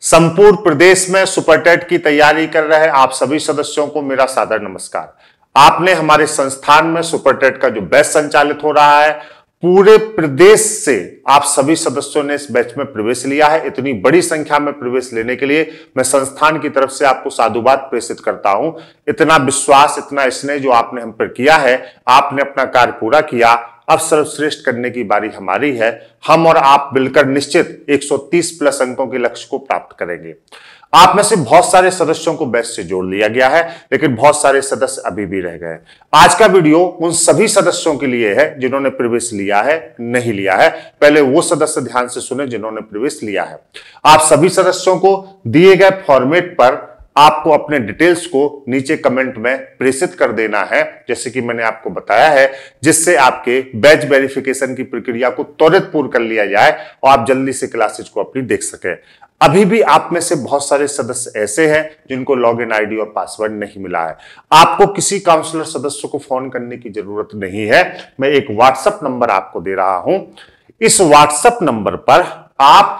संपूर्ण प्रदेश में सुपरटेट की तैयारी कर रहे आप सभी सदस्यों को मेरा सादर नमस्कार आपने हमारे संस्थान में सुपरटेट का जो बैच संचालित हो रहा है पूरे प्रदेश से आप सभी सदस्यों ने इस बैच में प्रवेश लिया है इतनी बड़ी संख्या में प्रवेश लेने के लिए मैं संस्थान की तरफ से आपको साधुवाद प्रेषित करता हूं इतना विश्वास इतना स्नेह जो आपने हम पर किया है आपने अपना कार्य पूरा किया अब सर्वश्रेष्ठ करने की बारी हमारी है हम और आप मिलकर निश्चित 130 प्लस अंकों के लक्ष्य को प्राप्त करेंगे आप में से बहुत सारे सदस्यों को बेस्ट से जोड़ लिया गया है लेकिन बहुत सारे सदस्य अभी भी रह गए आज का वीडियो उन सभी सदस्यों के लिए है जिन्होंने प्रवेश लिया है नहीं लिया है पहले वो सदस्य ध्यान से सुने जिन्होंने प्रवेश लिया है आप सभी सदस्यों को दिए गए फॉर्मेट पर आपको अपने डिटेल्स को नीचे कमेंट में प्रेषित कर देना है जैसे कि मैंने आपको बताया है जिससे आपके बैच वेरिफिकेशन की प्रक्रिया को त्वरित पूर्ण कर लिया जाए और आप जल्दी से क्लासेज को अपनी देख सके अभी भी आप में से बहुत सारे सदस्य ऐसे हैं जिनको लॉग इन आईडी और पासवर्ड नहीं मिला है आपको किसी काउंसलर सदस्य को फोन करने की जरूरत नहीं है मैं एक व्हाट्सएप नंबर आपको दे रहा हूं इस व्हाट्सएप नंबर पर आप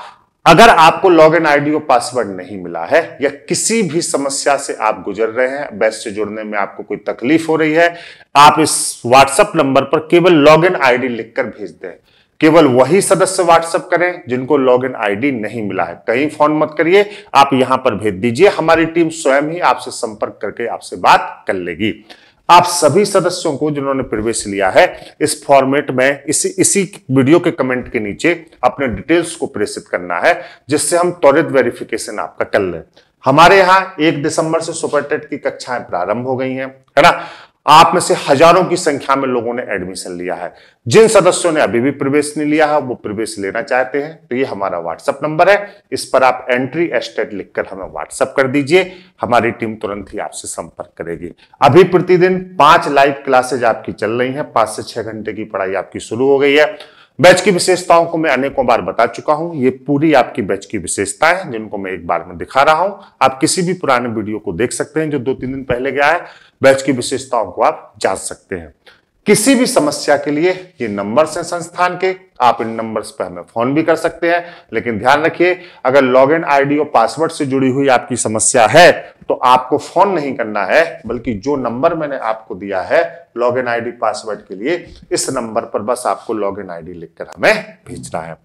अगर आपको लॉग इन आई और पासवर्ड नहीं मिला है या किसी भी समस्या से आप गुजर रहे हैं बैस से जुड़ने में आपको कोई तकलीफ हो रही है आप इस व्हाट्सएप नंबर पर केवल लॉग इन आईडी लिखकर भेज दें केवल वही सदस्य व्हाट्सएप करें जिनको लॉग इन आईडी नहीं मिला है कहीं फोन मत करिए आप यहां पर भेज दीजिए हमारी टीम स्वयं ही आपसे संपर्क करके आपसे बात कर लेगी आप सभी सदस्यों को जिन्होंने प्रवेश लिया है इस फॉर्मेट में इसी इसी वीडियो के कमेंट के नीचे अपने डिटेल्स को प्रेषित करना है जिससे हम त्वरित वेरिफिकेशन आपका कर लें हमारे यहाँ एक दिसंबर से सुपरटेट की कक्षाएं प्रारंभ हो गई हैं है ना आप में से हजारों की संख्या में लोगों ने एडमिशन लिया है जिन सदस्यों ने अभी भी प्रवेश नहीं लिया है वो प्रवेश लेना चाहते हैं तो ये हमारा व्हाट्सएप नंबर है इस पर आप एंट्री एस्टेट लिखकर हमें व्हाट्सएप कर दीजिए हमारी टीम तुरंत ही आपसे संपर्क करेगी अभी प्रतिदिन पांच लाइव क्लासेज आपकी चल रही है पांच से छह घंटे की पढ़ाई आपकी शुरू हो गई है बैच की विशेषताओं को मैं अनेकों बार बता चुका हूं ये पूरी आपकी बैच की विशेषता है जिनको मैं एक बार में दिखा रहा हूं आप किसी भी पुराने वीडियो को देख सकते हैं जो दो तीन दिन पहले गया है बैच की विशेषताओं को आप जांच सकते हैं किसी भी समस्या के लिए ये नंबर्स हैं संस्थान के आप इन नंबर्स पर हमें फोन भी कर सकते हैं लेकिन ध्यान रखिए अगर लॉगिन आईडी और पासवर्ड से जुड़ी हुई आपकी समस्या है तो आपको फोन नहीं करना है बल्कि जो नंबर मैंने आपको दिया है लॉगिन आईडी पासवर्ड के लिए इस नंबर पर बस आपको लॉगिन आईडी लिखकर हमें भेजना है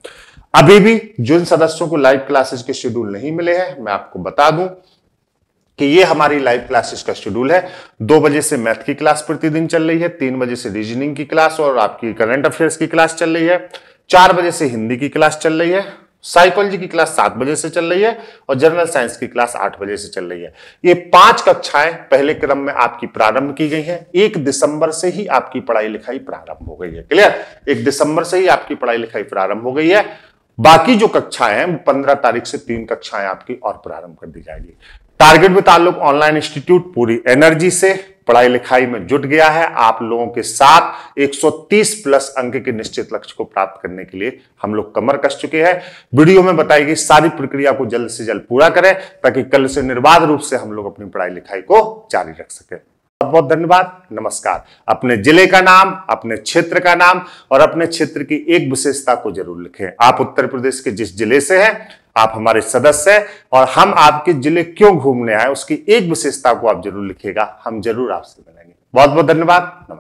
अभी भी जिन सदस्यों को लाइव क्लासेस के शेड्यूल नहीं मिले हैं मैं आपको बता दूं कि ये हमारी लाइव क्लासेस का शेड्यूल है दो बजे से मैथ की क्लास प्रतिदिन चल रही है तीन बजे से रीजनिंग की क्लास और आपकी करंट अफेयर्स की क्लास चल रही है चार बजे से हिंदी की क्लास चल रही है साइकोलॉजी की क्लास सात बजे से चल रही है और जनरल साइंस की क्लास आठ बजे से चल रही है ये पांच कक्षाएं पहले क्रम में आपकी प्रारंभ की गई हैं एक दिसंबर से ही आपकी पढ़ाई लिखाई प्रारंभ हो गई है क्लियर एक दिसंबर से ही आपकी पढ़ाई लिखाई प्रारंभ हो गई है बाकी जो कक्षाएं हैं वो पंद्रह तारीख से तीन कक्षाएं आपकी और प्रारंभ कर दी जाएगी टारगेट में ताल्लुक ऑनलाइन इंस्टीट्यूट पूरी एनर्जी से पढ़ाई लिखाई में जुट गया है आप लोगों के साथ 130 प्लस अंक के निश्चित लक्ष्य को प्राप्त करने के लिए हम लोग कमर कस चुके हैं वीडियो में बताई गई सारी प्रक्रिया को जल्द से जल्द पूरा करें ताकि कल से निर्बाध रूप से हम लोग अपनी पढ़ाई लिखाई को जारी रख सके बहुत बहुत धन्यवाद नमस्कार अपने जिले का नाम अपने क्षेत्र का नाम और अपने क्षेत्र की एक विशेषता को जरूर लिखें आप उत्तर प्रदेश के जिस जिले से हैं आप हमारे सदस्य हैं और हम आपके जिले क्यों घूमने आए उसकी एक विशेषता को आप जरूर लिखेगा हम जरूर आपसे मिलेंगे बहुत बहुत धन्यवाद नमस्कार